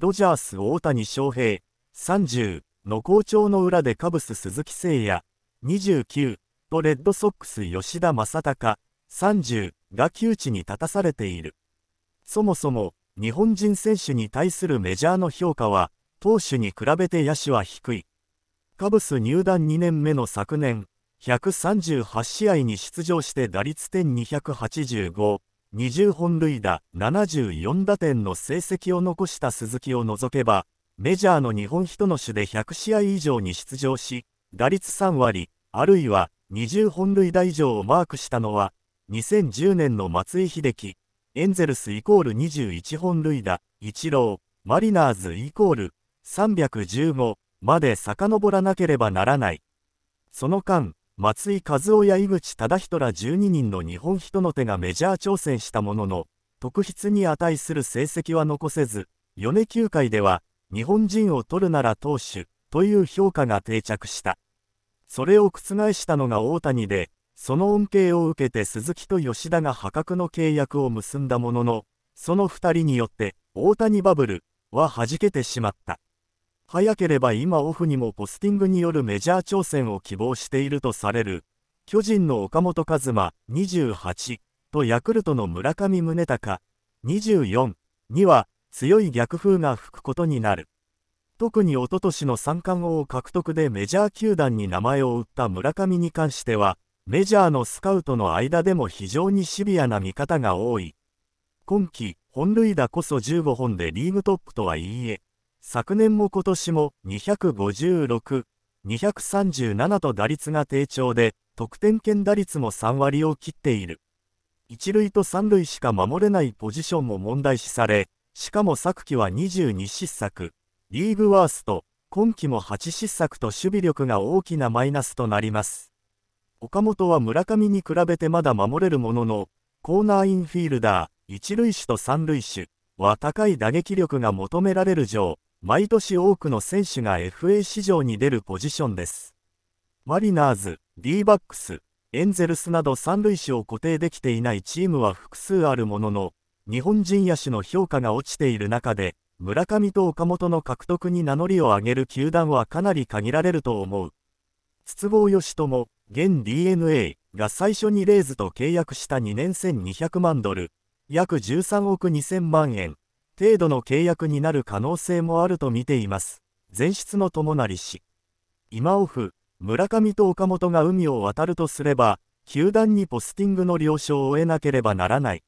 ドジャース大谷翔平、30の好調の裏でカブス鈴木誠也、29とレッドソックス吉田正尚、30が窮地に立たされている。そもそも、日本人選手に対するメジャーの評価は、投手に比べて野手は低い。カブス入団2年目の昨年、138試合に出場して打率点285、20本塁打74打点の成績を残した鈴木を除けば、メジャーの日本人の種で100試合以上に出場し、打率3割、あるいは20本塁打以上をマークしたのは、2010年の松井秀喜、エンゼルスイコール21本塁打、イチロー、マリナーズイコール315まで遡らなければならない。その間、松井和夫や井口忠人ら12人の日本人の手がメジャー挑戦したものの特筆に値する成績は残せず米球界では日本人を取るなら投手という評価が定着したそれを覆したのが大谷でその恩恵を受けて鈴木と吉田が破格の契約を結んだもののその2人によって大谷バブルは弾けてしまった早ければ今オフにもポスティングによるメジャー挑戦を希望しているとされる、巨人の岡本和真28とヤクルトの村上宗隆24には強い逆風が吹くことになる。特におととしの三冠王獲得でメジャー球団に名前を売った村上に関しては、メジャーのスカウトの間でも非常にシビアな見方が多い。今季、本塁打こそ15本でリーグトップとはいいえ、昨年も今年も256、237と打率が低調で、得点圏打率も3割を切っている。一塁と三塁しか守れないポジションも問題視され、しかも昨季は22失策、リーグワースト、今季も8失策と守備力が大きなマイナスとなります。岡本は村上に比べてまだ守れるものの、コーナーインフィールダー、一塁手と三塁手は高い打撃力が求められる上、毎年多くの選手が FA 市場に出るポジションです。マリナーズ、D バックス、エンゼルスなど三塁手を固定できていないチームは複数あるものの、日本人野手の評価が落ちている中で、村上と岡本の獲得に名乗りを上げる球団はかなり限られると思う。筒香義友、現 DNA が最初にレイズと契約した2年1200万ドル、約13億2000万円。程度の契約になる可能性もあるとみています。前室の友成氏。今オフ、村上と岡本が海を渡るとすれば、球団にポスティングの了承を得なければならない。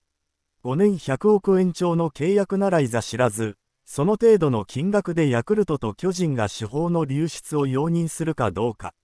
5年100億円超の契約ならいざ知らず、その程度の金額でヤクルトと巨人が手法の流出を容認するかどうか。